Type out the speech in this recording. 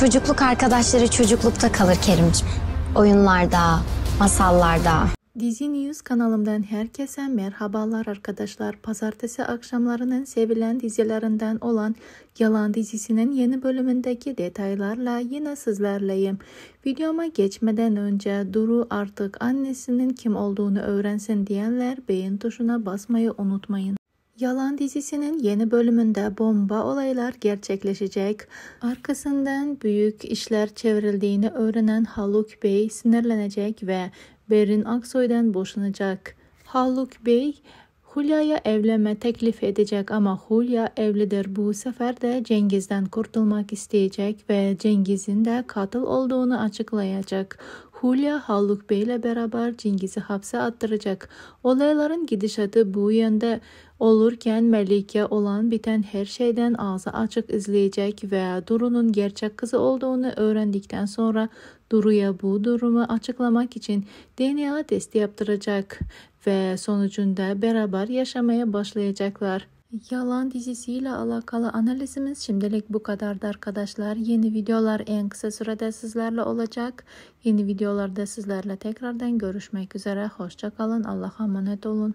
Çocukluk arkadaşları çocuklukta kalır Kerimciğim. Oyunlarda, masallarda. Dizi News kanalımdan herkese merhabalar arkadaşlar. Pazartesi akşamlarının sevilen dizilerinden olan Yalan dizisinin yeni bölümündeki detaylarla yine sizlerleyim. Videoma geçmeden önce Duru artık annesinin kim olduğunu öğrensin diyenler beğen tuşuna basmayı unutmayın. Yalan dizisinin yeni bölümünde bomba olaylar gerçekleşecek. Arkasından büyük işler çevrildiğini öğrenen Haluk Bey sinirlenecek ve Berin Aksoy'dan boşanacak. Haluk Bey Hulya'ya evlenme teklif edecek ama Hulya evlidir. Bu sefer de Cengiz'den kurtulmak isteyecek ve Cengiz'in de katil olduğunu açıklayacak. Hulya Halluk Bey ile beraber Cingiz'i hapse attıracak. Olayların gidişatı bu yönde olurken Melike olan biten her şeyden ağzı açık izleyecek ve Duru'nun gerçek kızı olduğunu öğrendikten sonra Duru'ya bu durumu açıklamak için DNA testi yaptıracak ve sonucunda beraber yaşamaya başlayacaklar. Yalan dizisiyle alakalı analizimiz şimdilik bu kadardı arkadaşlar. Yeni videolar en kısa sürede sizlerle olacak. Yeni videolarda sizlerle tekrardan görüşmek üzere. Hoşçakalın. Allah'a emanet olun.